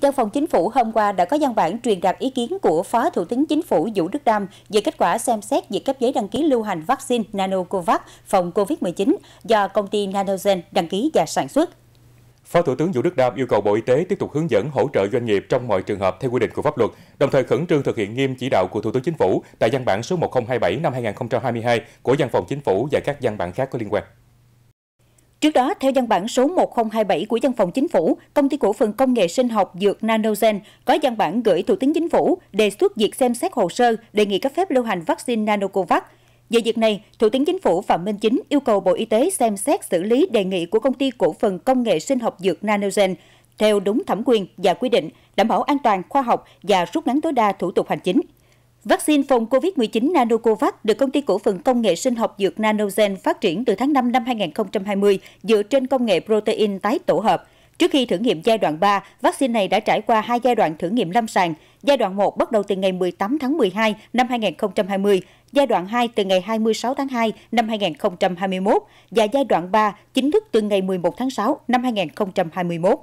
Văn phòng Chính phủ hôm qua đã có văn bản truyền đạt ý kiến của Phó Thủ tướng Chính phủ Vũ Đức Đam về kết quả xem xét việc cấp giấy đăng ký lưu hành vaccine Nanocovax phòng COVID-19 do công ty Nanogen đăng ký và sản xuất. Phó Thủ tướng Vũ Đức Đam yêu cầu Bộ Y tế tiếp tục hướng dẫn hỗ trợ doanh nghiệp trong mọi trường hợp theo quy định của pháp luật, đồng thời khẩn trương thực hiện nghiêm chỉ đạo của Thủ tướng Chính phủ tại văn bản số 1027 năm 2022 của Văn phòng Chính phủ và các văn bản khác có liên quan. Trước đó, theo văn bản số 1027 của Văn phòng Chính phủ, Công ty cổ phần công nghệ sinh học dược Nanogen có văn bản gửi Thủ tướng Chính phủ đề xuất việc xem xét hồ sơ đề nghị cấp phép lưu hành vaccine Nanocovax. Về việc này, Thủ tướng Chính phủ Phạm Minh Chính yêu cầu Bộ Y tế xem xét xử lý đề nghị của Công ty cổ phần công nghệ sinh học dược Nanogen theo đúng thẩm quyền và quy định, đảm bảo an toàn khoa học và rút ngắn tối đa thủ tục hành chính. Vaccine phòng COVID-19 Nanocovax được công ty cổ phần công nghệ sinh học dược Nanogen phát triển từ tháng 5 năm 2020 dựa trên công nghệ protein tái tổ hợp. Trước khi thử nghiệm giai đoạn 3, vaccine này đã trải qua hai giai đoạn thử nghiệm lâm sàng. Giai đoạn 1 bắt đầu từ ngày 18 tháng 12 năm 2020, giai đoạn 2 từ ngày 26 tháng 2 năm 2021 và giai đoạn 3 chính thức từ ngày 11 tháng 6 năm 2021.